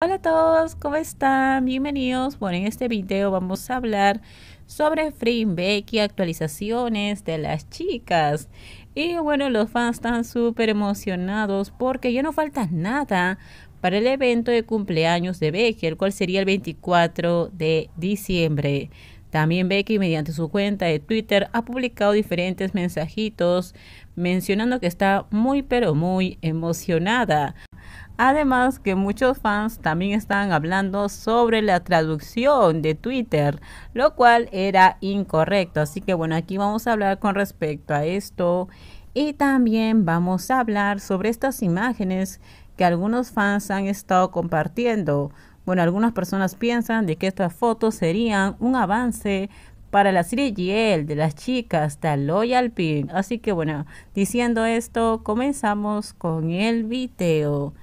Hola a todos, ¿cómo están? Bienvenidos. Bueno, en este video vamos a hablar sobre Frameback becky actualizaciones de las chicas. Y bueno, los fans están súper emocionados porque ya no falta nada para el evento de cumpleaños de Becky, el cual sería el 24 de diciembre. También Becky, mediante su cuenta de Twitter, ha publicado diferentes mensajitos mencionando que está muy pero muy emocionada Además que muchos fans también están hablando sobre la traducción de Twitter, lo cual era incorrecto. Así que bueno, aquí vamos a hablar con respecto a esto y también vamos a hablar sobre estas imágenes que algunos fans han estado compartiendo. Bueno, algunas personas piensan de que estas fotos serían un avance para la serie GL de las chicas de Loyal Pink. Así que bueno, diciendo esto, comenzamos con el video.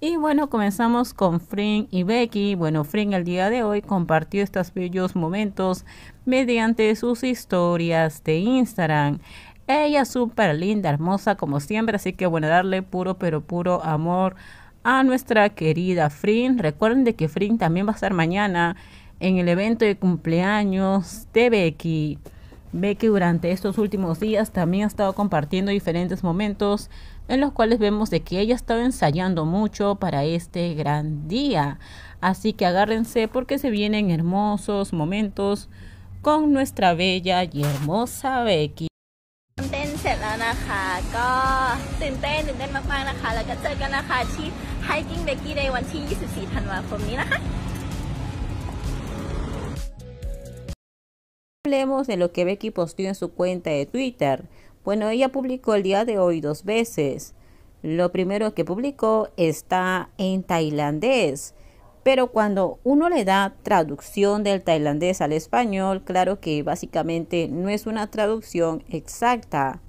Y bueno, comenzamos con Fring y Becky. Bueno, Fring el día de hoy compartió estos bellos momentos mediante sus historias de Instagram. Ella es súper linda, hermosa como siempre, así que bueno, darle puro pero puro amor a nuestra querida Frin. Recuerden de que Frin también va a estar mañana en el evento de cumpleaños de Becky. Becky durante estos últimos días también ha estado compartiendo diferentes momentos en los cuales vemos de que ella estaba ensayando mucho para este gran día. Así que agárrense porque se vienen hermosos momentos con nuestra bella y hermosa Becky. Hablemos de lo que Becky posteó en su cuenta de Twitter. Bueno, ella publicó el día de hoy dos veces. Lo primero que publicó está en tailandés, pero cuando uno le da traducción del tailandés al español, claro que básicamente no es una traducción exacta.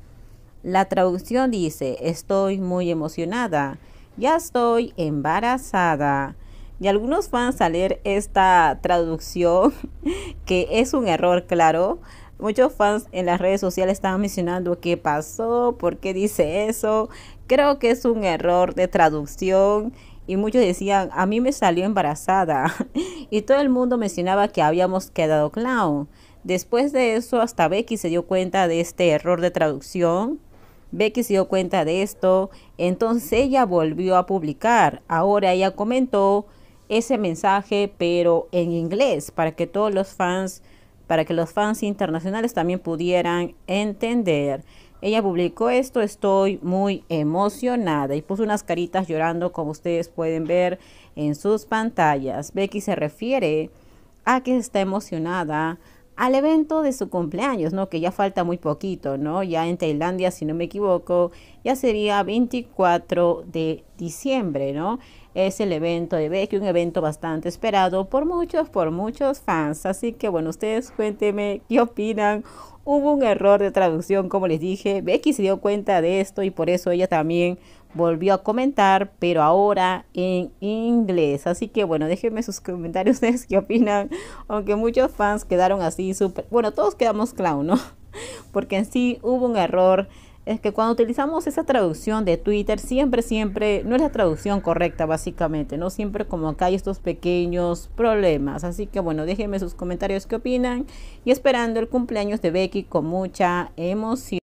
La traducción dice, estoy muy emocionada, ya estoy embarazada. Y algunos van a leer esta traducción, que es un error, claro, Muchos fans en las redes sociales estaban mencionando qué pasó, por qué dice eso. Creo que es un error de traducción y muchos decían, a mí me salió embarazada. y todo el mundo mencionaba que habíamos quedado clown. Después de eso, hasta Becky se dio cuenta de este error de traducción. Becky se dio cuenta de esto, entonces ella volvió a publicar. Ahora ella comentó ese mensaje, pero en inglés, para que todos los fans para que los fans internacionales también pudieran entender. Ella publicó esto, estoy muy emocionada y puso unas caritas llorando como ustedes pueden ver en sus pantallas. Becky se refiere a que está emocionada al evento de su cumpleaños, ¿no? Que ya falta muy poquito, ¿no? Ya en Tailandia, si no me equivoco, ya sería 24 de diciembre, ¿no? Es el evento de Becky, un evento bastante esperado por muchos, por muchos fans. Así que bueno, ustedes cuéntenme qué opinan. Hubo un error de traducción, como les dije. Becky se dio cuenta de esto y por eso ella también volvió a comentar, pero ahora en inglés. Así que bueno, déjenme sus comentarios ustedes qué opinan. Aunque muchos fans quedaron así súper... Bueno, todos quedamos clown, ¿no? Porque en sí hubo un error es que cuando utilizamos esa traducción de Twitter, siempre, siempre, no es la traducción correcta básicamente, ¿no? Siempre como acá hay estos pequeños problemas. Así que bueno, déjenme sus comentarios qué opinan y esperando el cumpleaños de Becky con mucha emoción.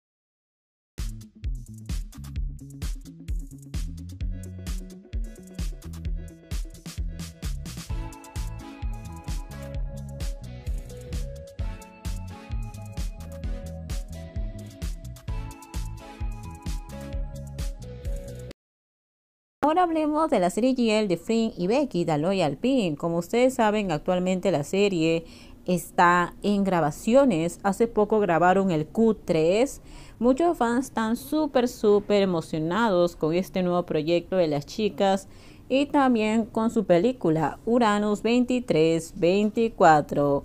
Ahora hablemos de la serie GL de Finn y Becky, Daloy Alpine. Como ustedes saben, actualmente la serie está en grabaciones. Hace poco grabaron el Q3. Muchos fans están súper, súper emocionados con este nuevo proyecto de las chicas y también con su película Uranus 23-24.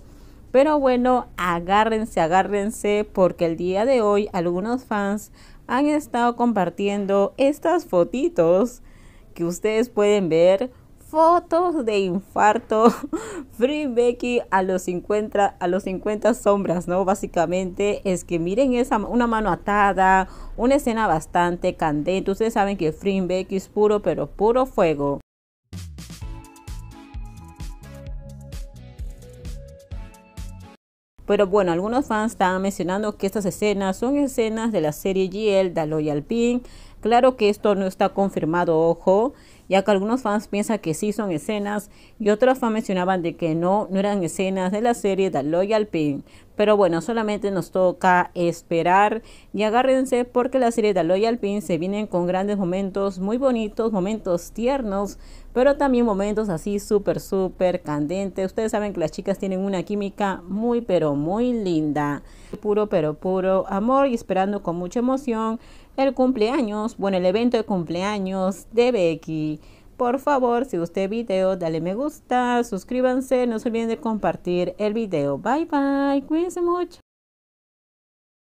Pero bueno, agárrense, agárrense, porque el día de hoy algunos fans han estado compartiendo estas fotitos que ustedes pueden ver fotos de infarto, Free Becky a los 50, a los 50 sombras, ¿no? Básicamente es que miren esa, una mano atada, una escena bastante candente. Ustedes saben que Free Becky es puro, pero puro fuego. Pero bueno, algunos fans estaban mencionando que estas escenas son escenas de la serie GL, de Loyal Pink, Claro que esto no está confirmado, ojo, ya que algunos fans piensan que sí son escenas y otros fans mencionaban de que no, no eran escenas de la serie The Loyal Pin. Pero bueno, solamente nos toca esperar y agárrense porque la serie The Loyal Pin se viene con grandes momentos muy bonitos, momentos tiernos, pero también momentos así súper, súper candentes. Ustedes saben que las chicas tienen una química muy, pero muy linda. Puro, pero puro amor y esperando con mucha emoción el cumpleaños, bueno, el evento de cumpleaños de Becky. Por favor, si usted video, dale me gusta, suscríbanse, no se olviden de compartir el video. Bye bye, cuídense mucho.